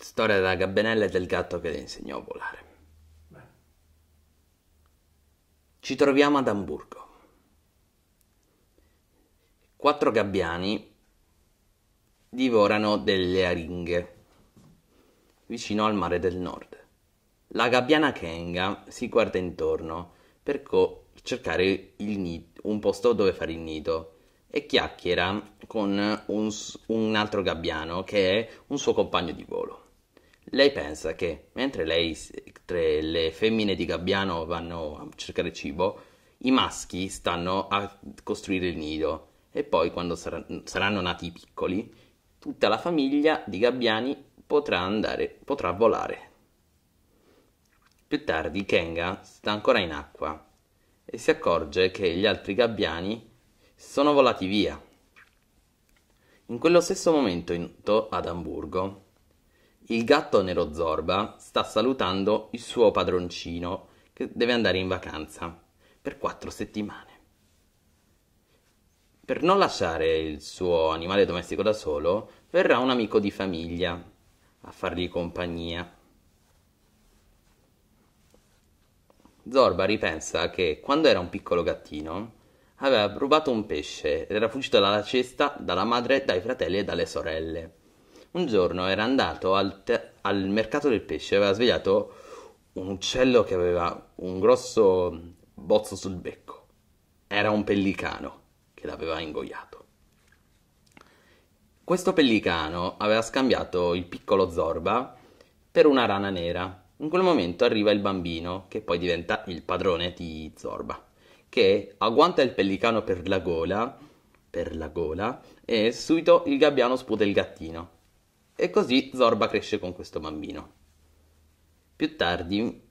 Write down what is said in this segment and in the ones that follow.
Storia della gabbenella e del gatto che le insegnò a volare. Ci troviamo ad Amburgo. Quattro gabbiani divorano delle aringhe vicino al mare del nord. La gabbiana Kenga si guarda intorno per cercare nido, un posto dove fare il nido e chiacchiera con un, un altro gabbiano che è un suo compagno di volo. Lei pensa che mentre lei, le femmine di Gabbiano vanno a cercare cibo, i maschi stanno a costruire il nido e poi quando sar- saranno nati i piccoli, tutta la famiglia di gabbiani potrà andare, potrà volare. Più tardi Kenga sta ancora in acqua e si accorge che gli altri gabbiani sono volati via. In quello stesso momento in, ad Amburgo il gatto nero Zorba sta salutando il suo padroncino che deve andare in vacanza per quattro settimane. Per non lasciare il suo animale domestico da solo, verrà un amico di famiglia a fargli compagnia. Zorba ripensa che quando era un piccolo gattino aveva rubato un pesce ed era fuggito dalla cesta, dalla madre, dai fratelli e dalle sorelle un giorno era andato al, te- al mercato del pesce e aveva svegliato un uccello che aveva un grosso bozzo sul becco. Era un pellicano che l'aveva ingoiato. Questo pellicano aveva scambiato il piccolo Zorba per una rana nera. In quel momento arriva il bambino, che poi diventa il padrone di Zorba, che agguanta il pellicano per la gola, per la gola, e subito il gabbiano sputa il gattino. E così Zorba cresce con questo bambino. Più tardi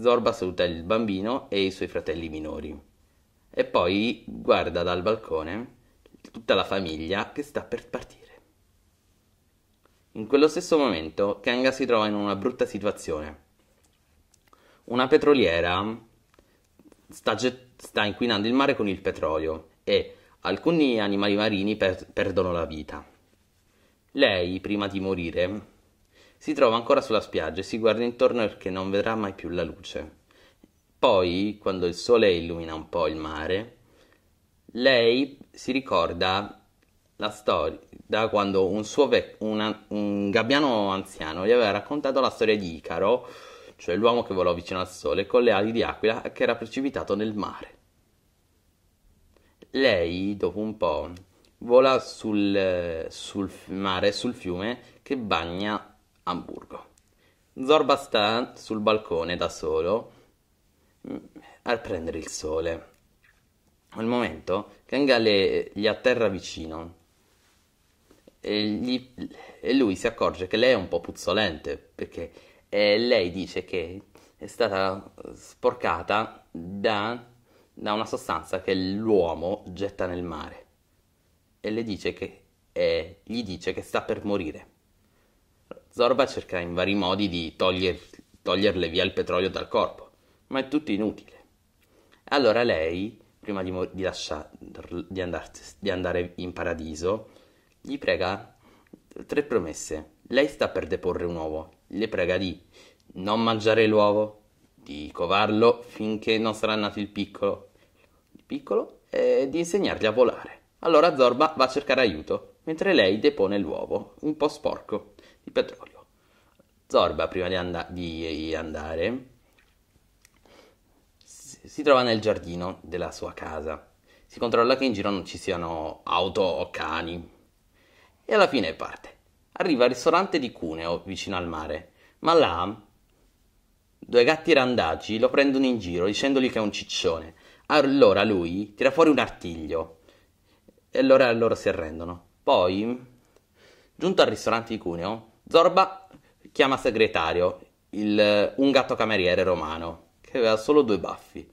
Zorba saluta il bambino e i suoi fratelli minori e poi guarda dal balcone tutta la famiglia che sta per partire. In quello stesso momento Kanga si trova in una brutta situazione. Una petroliera sta, get- sta inquinando il mare con il petrolio e alcuni animali marini per- perdono la vita. Lei, prima di morire, si trova ancora sulla spiaggia e si guarda intorno perché non vedrà mai più la luce. Poi, quando il sole illumina un po' il mare, lei si ricorda la storia da quando un, vec- una, un gabbiano anziano gli aveva raccontato la storia di Icaro, cioè l'uomo che volò vicino al sole con le ali di aquila che era precipitato nel mare. Lei, dopo un po', vola sul, sul mare, sul fiume che bagna Hamburgo. Zorba sta sul balcone da solo mm, a prendere il sole. Al momento Kangale gli atterra vicino e, gli, e, lui si accorge che lei è un po' puzzolente perché eh, lei dice che è stata sporcata da, da una sostanza che l'uomo getta nel mare e le dice che, eh, gli dice che sta per morire. Zorba cerca in vari modi di toglier, toglierle via il petrolio dal corpo, ma è tutto inutile. Allora lei, prima di, di, lasciar- di, andars- di andare in paradiso, gli prega tre promesse. Lei sta per deporre un uovo, le prega di non mangiare l'uovo, di covarlo finché non sarà nato il piccolo, il piccolo e di insegnargli a volare. Allora Zorba va a cercare aiuto, mentre lei depone l'uovo, un po' sporco, di petrolio. Zorba, prima di, and- di andare, si trova nel giardino della sua casa. Si controlla che in giro non ci siano auto o cani. E alla fine parte. Arriva al ristorante di Cuneo, vicino al mare, ma là due gatti randaggi lo prendono in giro dicendogli che è un ciccione. Allora lui tira fuori un artiglio e allora loro si arrendono. Poi, giunto al ristorante di Cuneo, Zorba chiama segretario, il, un gatto cameriere romano, che aveva solo due baffi,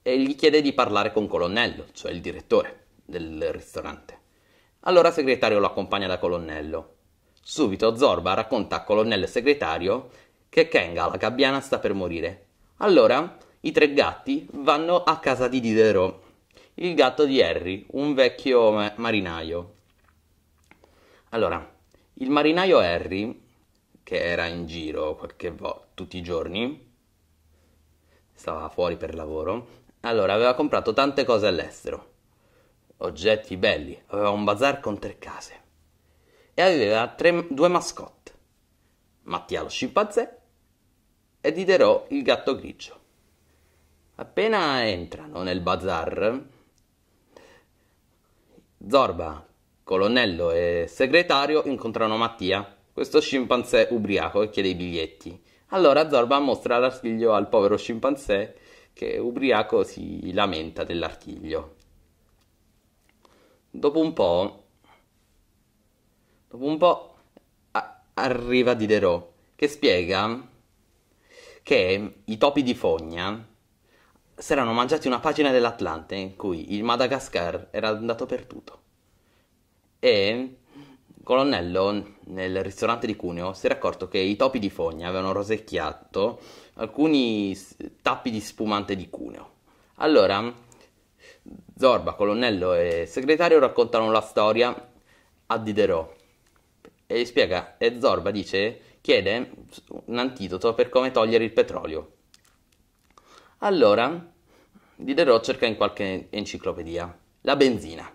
e gli chiede di parlare con Colonnello, cioè il direttore del ristorante. Allora segretario lo accompagna da Colonnello. Subito Zorba racconta a Colonnello e segretario che Kenga, la gabbiana, sta per morire. Allora i tre gatti vanno a casa di Diderot il gatto di Harry, un vecchio ma- marinaio. Allora, il marinaio Harry, che era in giro qualche volta tutti i giorni, stava fuori per lavoro, allora aveva comprato tante cose all'estero, oggetti belli, aveva un bazar con tre case e aveva tre, due mascotte, Mattia lo scimpanzé e Diderot il gatto grigio. Appena entrano nel bazar, Zorba, colonnello e segretario incontrano Mattia, questo scimpanzé ubriaco, che chiede i biglietti. Allora Zorba mostra l'artiglio al povero scimpanzé che ubriaco si lamenta dell'artiglio. Dopo un po', dopo un po' a- arriva Diderot che spiega che i topi di fogna si erano mangiati una pagina dell'Atlante in cui il Madagascar era andato perduto. E colonnello nel ristorante di Cuneo si era accorto che i topi di fogna avevano rosecchiato alcuni tappi di spumante di Cuneo. Allora, Zorba, colonnello e segretario raccontano la storia a Diderot e spiega, e Zorba dice, chiede un antidoto per come togliere il petrolio. Allora, Diderot cerca in qualche enciclopedia la benzina.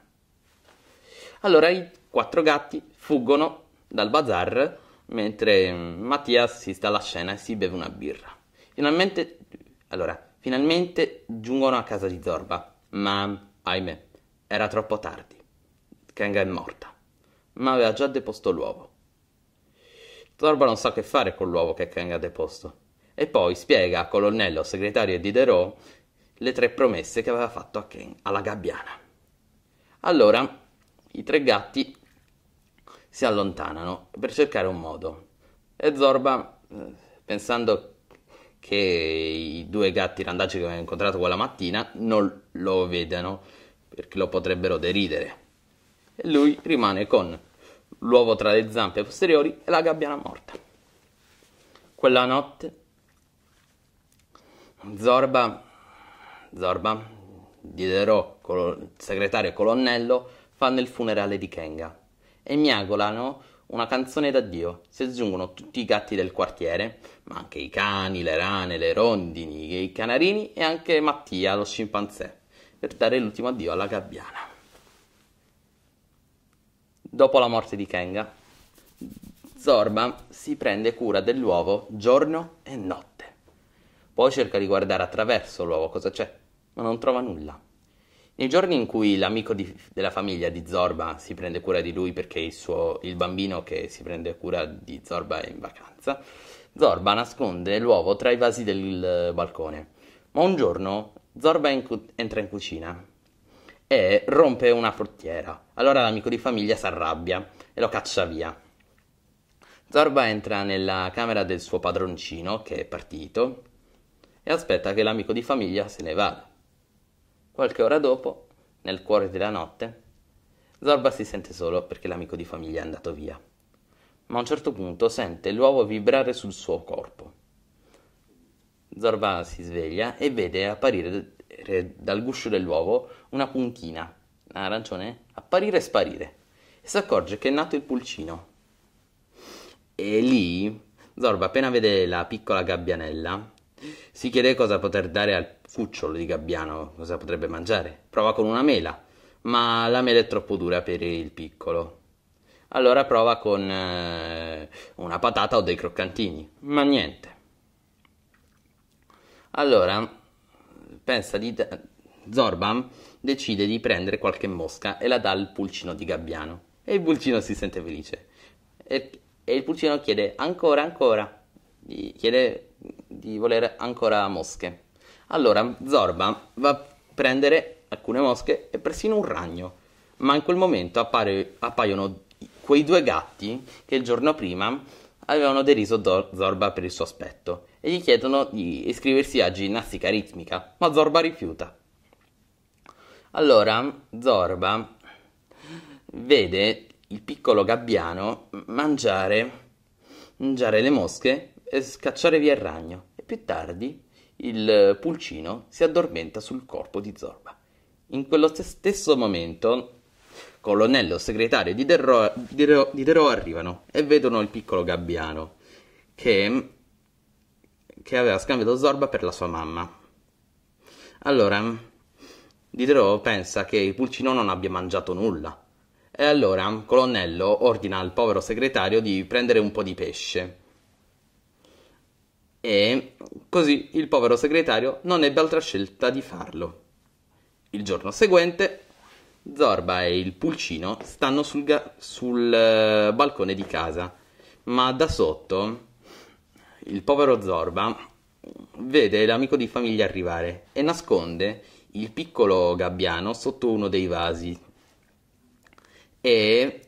Allora i quattro gatti fuggono dal bazar mentre Mattia si sta alla scena e si beve una birra. Finalmente, allora, finalmente giungono a casa di Zorba, ma ahimè, era troppo tardi. Kenga è morta, ma aveva già deposto l'uovo. Zorba non sa che fare con l'uovo che Kenga ha deposto. E poi spiega a colonnello, segretario e Diderot le tre promesse che aveva fatto a Ken, alla gabbiana. Allora i tre gatti si allontanano per cercare un modo e Zorba, eh, pensando che i due gatti randaggi che aveva incontrato quella mattina non lo vedano perché lo potrebbero deridere, e lui rimane con l'uovo tra le zampe posteriori e la gabbiana morta. Quella notte Zorba, Zorba, Diderot, col- segretario e colonnello fanno il funerale di Kenga e miagolano una canzone d'addio. Si aggiungono tutti i gatti del quartiere, ma anche i cani, le rane, le rondini, i canarini e anche Mattia, lo scimpanzé, per dare l'ultimo addio alla gabbiana. Dopo la morte di Kenga, Zorba si prende cura dell'uovo giorno e notte. Poi cerca di guardare attraverso l'uovo cosa c'è, ma non trova nulla. Nei giorni in cui l'amico di, della famiglia di Zorba si prende cura di lui perché il, suo, il bambino che si prende cura di Zorba è in vacanza, Zorba nasconde l'uovo tra i vasi del eh, balcone. Ma un giorno Zorba in entra in cucina e rompe una fruttiera. Allora l'amico di famiglia si arrabbia e lo caccia via. Zorba entra nella camera del suo padroncino che è partito e aspetta che l'amico di famiglia se ne vada. Qualche ora dopo, nel cuore della notte, Zorba si sente solo perché l'amico di famiglia è andato via. Ma a un certo punto sente l'uovo vibrare sul suo corpo. Zorba si sveglia e vede apparire eh, dal guscio dell'uovo una punchina, arancione, apparire e sparire. E si accorge che è nato il pulcino. E lì Zorba appena vede la piccola gabbianella si chiede cosa poter dare al cucciolo di gabbiano, cosa potrebbe mangiare. Prova con una mela, ma la mela è troppo dura per il piccolo. Allora prova con eh, una patata o dei croccantini, ma niente. Allora, pensa di... Da- Zorban decide di prendere qualche mosca e la dà al pulcino di gabbiano. E il pulcino si sente felice. E, e il pulcino chiede ancora, ancora. Chiede di volere ancora mosche. Allora Zorba va a prendere alcune mosche e persino un ragno, ma in quel momento appare, appaiono quei due gatti che il giorno prima avevano deriso Zorba per il suo aspetto e gli chiedono di iscriversi a ginnastica ritmica, ma Zorba rifiuta. Allora Zorba vede il piccolo gabbiano mangiare, mangiare le mosche eh, scacciare via il ragno e più tardi il pulcino si addormenta sul corpo di Zorba. In quello stesso momento colonnello segretario di Derò, di, di Derò, arrivano e vedono il piccolo gabbiano che, che, aveva scambiato Zorba per la sua mamma. Allora, Diderot pensa che il pulcino non abbia mangiato nulla e allora colonnello ordina al povero segretario di prendere un po' di pesce e così il povero segretario non ebbe altra scelta di farlo. Il giorno seguente Zorba e il pulcino stanno sul, ga- sul eh, balcone di casa, ma da sotto il povero Zorba vede l'amico di famiglia arrivare e nasconde il piccolo gabbiano sotto uno dei vasi e,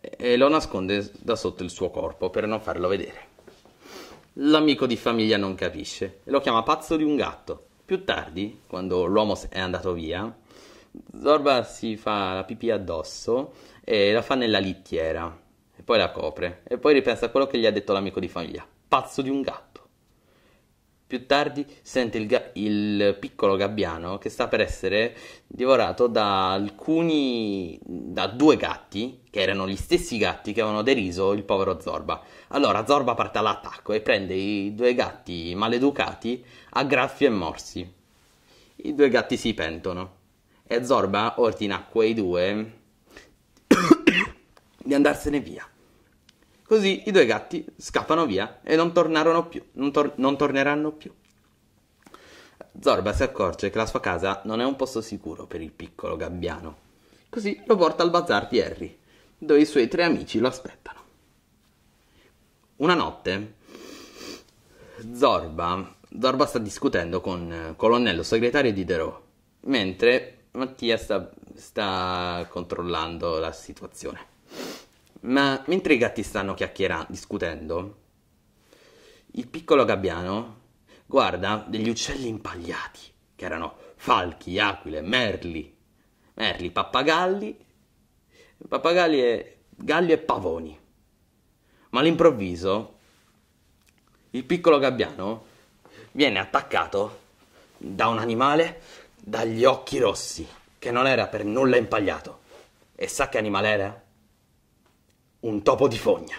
e lo nasconde da sotto il suo corpo per non farlo vedere l'amico di famiglia non capisce e lo chiama pazzo di un gatto. Più tardi, quando l'uomo è andato via, Zorba si fa la pipì addosso e la fa nella littiera e poi la copre e poi ripensa a quello che gli ha detto l'amico di famiglia. Pazzo di un gatto. Più tardi sente il, ga- il piccolo gabbiano che sta per essere divorato da alcuni. da due gatti, che erano gli stessi gatti che avevano deriso il povero Zorba. Allora Zorba parte all'attacco e prende i due gatti maleducati a graffi e morsi. I due gatti si pentono e Zorba ordina a quei due di andarsene via. Così i due gatti scappano via e non tornarono più, non, tor- non torneranno più. Zorba si accorge che la sua casa non è un posto sicuro per il piccolo gabbiano. Così lo porta al bazar di Harry, dove i suoi tre amici lo aspettano. Una notte, Zorba, Zorba sta discutendo con eh, colonnello segretario di Derò, mentre Mattia sta, sta controllando la situazione. Ma mentre i gatti stanno chiacchierando, discutendo, il piccolo gabbiano guarda degli uccelli impagliati, che erano falchi, aquile, merli, merli, pappagalli, pappagalli e galli e pavoni. Ma all'improvviso il piccolo gabbiano viene attaccato da un animale dagli occhi rossi, che non era per nulla impagliato. E sa che animale era? un topo di fogna.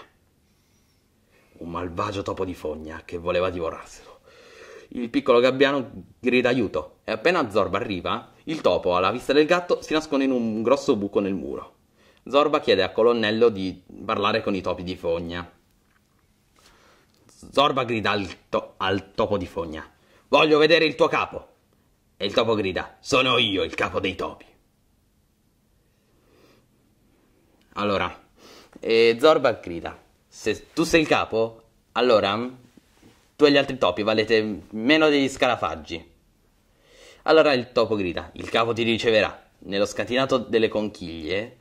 Un malvagio topo di fogna che voleva divorarselo. Il piccolo gabbiano grida aiuto e appena Zorba arriva, il topo, alla vista del gatto, si nasconde in un grosso buco nel muro. Zorba chiede a Colonnello di parlare con i topi di fogna. Zorba grida al, to- al topo di fogna. Voglio vedere il tuo capo. E il topo grida, sono io il capo dei topi. Allora, e Zorba grida: Se tu sei il capo, allora mm, tu e gli altri topi valete meno degli scarafaggi. Allora il topo grida: Il capo ti riceverà. Nello scantinato delle conchiglie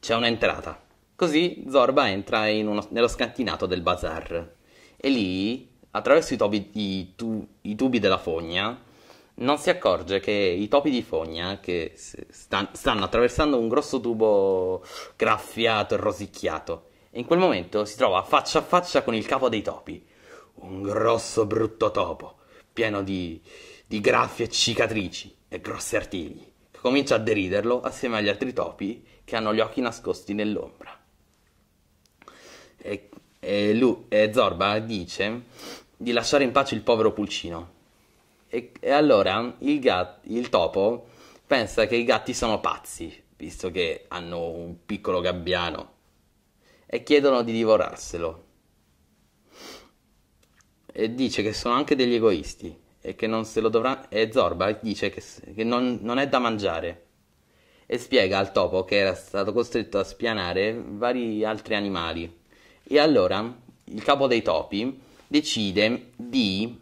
c'è un'entrata. Così Zorba entra uno, nello scantinato del bazar. E lì, attraverso i, topi, i, tu, i tubi della fogna, non si accorge che i topi di fogna che stanno, attraversando un grosso tubo graffiato e rosicchiato. in quel momento si trova faccia a faccia con il capo dei topi, un grosso brutto topo, pieno di, di graffie e cicatrici e grossi artigli, che comincia a deriderlo assieme agli altri topi che hanno gli occhi nascosti nell'ombra. E, e, lui, e Zorba dice di lasciare in pace il povero pulcino, e, e allora il, gat, il topo pensa che i gatti sono pazzi, visto che hanno un piccolo gabbiano, e chiedono di divorarselo. E dice che sono anche degli egoisti e che non se lo dovrà... E Zorba dice che, che non, non è da mangiare e spiega al topo che era stato costretto a spianare vari altri animali. E allora il capo dei topi decide di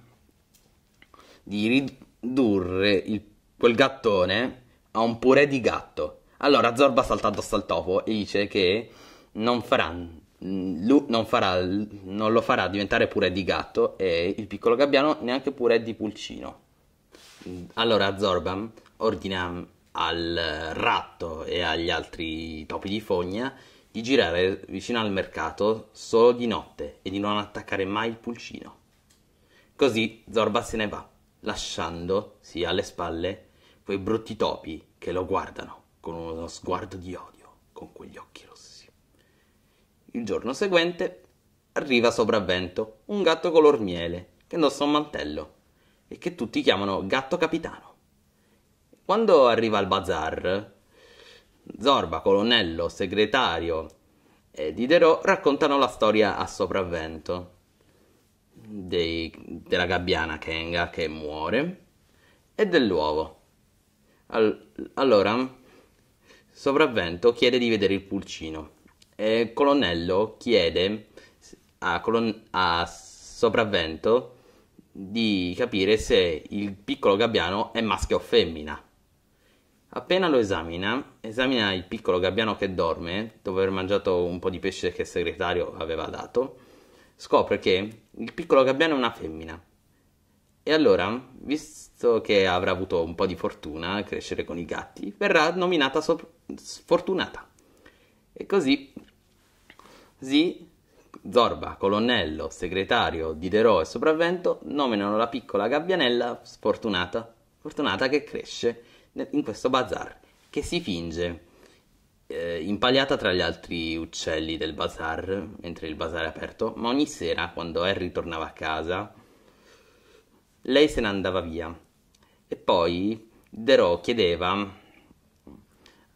di ridurre il, quel gattone a un purè di gatto. Allora Zorba salta addosso al topo e dice che non farà, mm, non, farà, non lo farà diventare purè di gatto e il piccolo gabbiano neanche purè di pulcino. Allora Zorba ordina al ratto e agli altri topi di fogna di girare vicino al mercato solo di notte e di non attaccare mai il pulcino. Così Zorba se ne va lasciando sì, alle spalle quei brutti topi che lo guardano con uno sguardo di odio, con quegli occhi rossi. Il giorno seguente arriva sopravvento un gatto color miele che indossa un mantello e che tutti chiamano gatto capitano. Quando arriva al bazar, Zorba, colonnello, segretario e Diderot raccontano la storia a sopravvento dei, della gabbiana Kenga che muore e dell'uovo. All, allora, Sopravvento chiede di vedere il pulcino e Colonnello chiede a, colon, a Sovravvento di capire se il piccolo gabbiano è maschio o femmina. Appena lo esamina, esamina il piccolo gabbiano che dorme, dopo aver mangiato un po' di pesce che il segretario aveva dato, scopre che il piccolo gabbiano è una femmina. E allora, visto che avrà avuto un po' di fortuna a crescere con i gatti, verrà nominata so- sfortunata. E così Zi, Zorba, colonnello, segretario, Diderot e sopravvento nominano la piccola gabbianella sfortunata, fortunata che cresce in questo bazar, che si finge eh, impagliata tra gli altri uccelli del bazar, mentre il bazar è aperto, ma ogni sera, quando Harry tornava a casa, lei se ne andava via. E poi Derò chiedeva,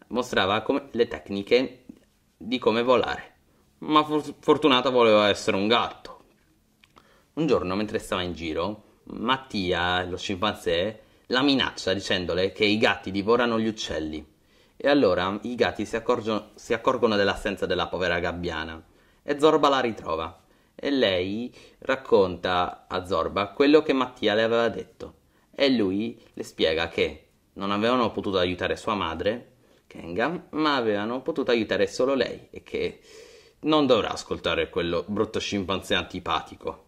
mostrava come, le tecniche di come volare. Ma for- Fortunata voleva essere un gatto. Un giorno, mentre stava in giro, Mattia, lo scimpanzé, la minaccia dicendole che i gatti divorano gli uccelli. E allora i gatti si, accorgono, si accorgono dell'assenza della povera gabbiana e Zorba la ritrova. E lei racconta a Zorba quello che Mattia le aveva detto e lui le spiega che non avevano potuto aiutare sua madre, Kenga, ma avevano potuto aiutare solo lei e che non dovrà ascoltare quello brutto scimpanzé antipatico.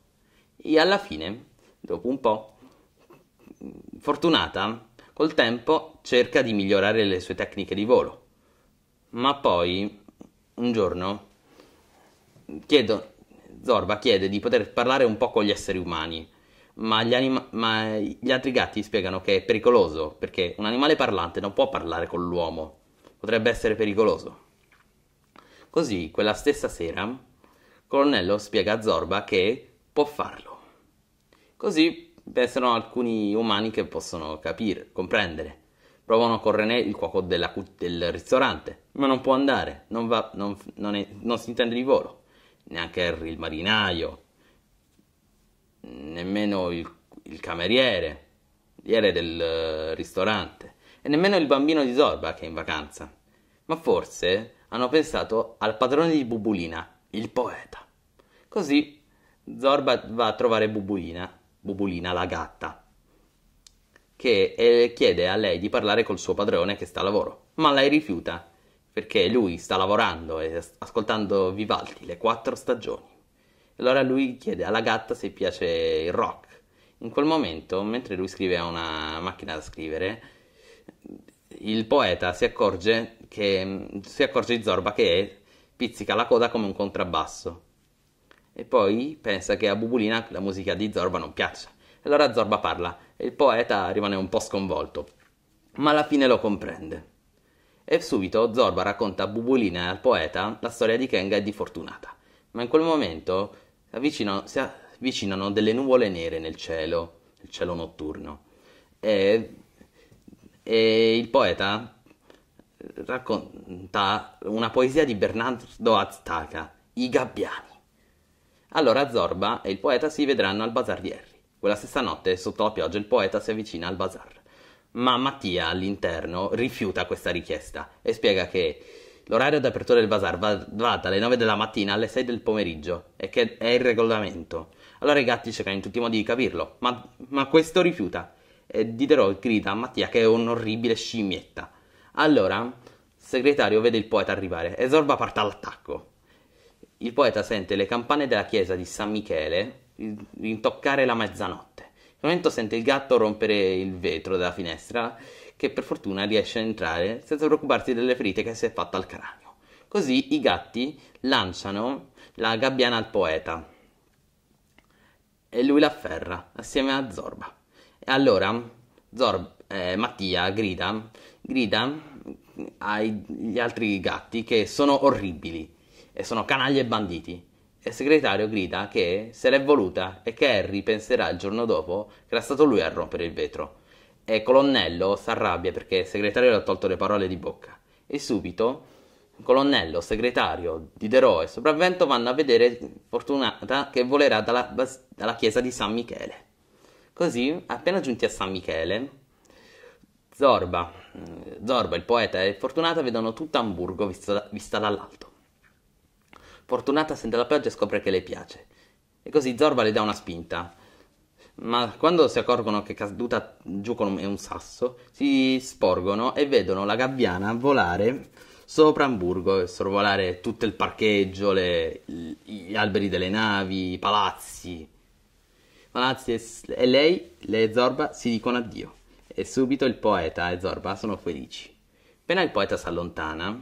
E alla fine, dopo un po', Fortunata Col tempo cerca di migliorare le sue tecniche di volo, ma poi un giorno chiedo, Zorba chiede di poter parlare un po' con gli esseri umani, ma gli, anima- ma gli altri gatti spiegano che è pericoloso perché un animale parlante non può parlare con l'uomo, potrebbe essere pericoloso. Così, quella stessa sera, Colonnello spiega a Zorba che può farlo. Così pensano alcuni umani che possono capire, comprendere. Provano con René il cuoco della, del ristorante, ma non può andare, non, va, non, non, è, non si intende di volo. Neanche il marinaio, nemmeno il, il cameriere, cameriere del uh, ristorante, e nemmeno il bambino di Zorba che è in vacanza. Ma forse hanno pensato al padrone di Bubulina, il poeta. Così Zorba va a trovare Bubulina Bubulina la gatta, che eh, chiede a lei di parlare col suo padrone che sta a lavoro, ma lei rifiuta perché lui sta lavorando e ascoltando Vivaldi le quattro stagioni. Allora lui chiede alla gatta se piace il rock. In quel momento, mentre lui scrive a una macchina da scrivere, il poeta si accorge, che, si accorge di Zorba che pizzica la coda come un contrabbasso e poi pensa che a Bubulina la musica di Zorba non piaccia. Allora Zorba parla e il poeta rimane un po' sconvolto, ma alla fine lo comprende. E subito Zorba racconta a Bubulina e al poeta la storia di Kenga e di Fortunata. Ma in quel momento avvicinano, si avvicinano delle nuvole nere nel cielo, il cielo notturno. E, e il poeta racconta una poesia di Bernardo Aztaca, I gabbiani. Allora Zorba e il poeta si vedranno al bazar di Harry. Quella stessa notte, sotto la pioggia, il poeta si avvicina al bazar. Ma Mattia, all'interno, rifiuta questa richiesta e spiega che l'orario d'apertura del bazar va, va dalle 9 della mattina alle 6 del pomeriggio e che è il regolamento. Allora i gatti cercano in tutti i modi di capirlo, ma, ma questo rifiuta. E Diderot grida a Mattia che è un'orribile scimmietta. Allora, il segretario vede il poeta arrivare e Zorba parte all'attacco il poeta sente le campane della chiesa di San Michele intoccare la mezzanotte. In quel momento sente il gatto rompere il vetro della finestra, che per fortuna riesce a entrare senza preoccuparsi delle ferite che si è fatta al cranio. Così i gatti lanciano la gabbiana al poeta e lui la afferra assieme a Zorba. E allora Zorba, eh, Mattia grida, grida agli altri gatti che sono orribili e sono canaglie e banditi. E il segretario grida che se l'è voluta e che Harry penserà il giorno dopo che era stato lui a rompere il vetro. E Colonnello si arrabbia perché il segretario le ha tolto le parole di bocca. E subito Colonnello, segretario, Diderot e Sopravvento vanno a vedere Fortunata che volerà dalla, dalla chiesa di San Michele. Così, appena giunti a San Michele, Zorba, mm, Zorba, il poeta e Fortunata vedono tutto Hamburgo vista, vista dall'alto. Fortunata sente la pioggia e scopre che le piace. E così Zorba le dà una spinta. Ma quando si accorgono che caduta giù con un sasso, si sporgono e vedono la gabbiana volare sopra Hamburgo e sorvolare tutto il parcheggio, le, gli alberi delle navi, i palazzi. Palazzi e, lei, le Zorba, si dicono addio. E subito il poeta e Zorba sono felici. Appena il poeta si allontana,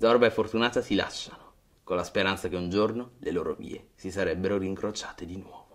Zorba e Fortunata si lasciano con la speranza che un giorno le loro vie si sarebbero rincrociate di nuovo.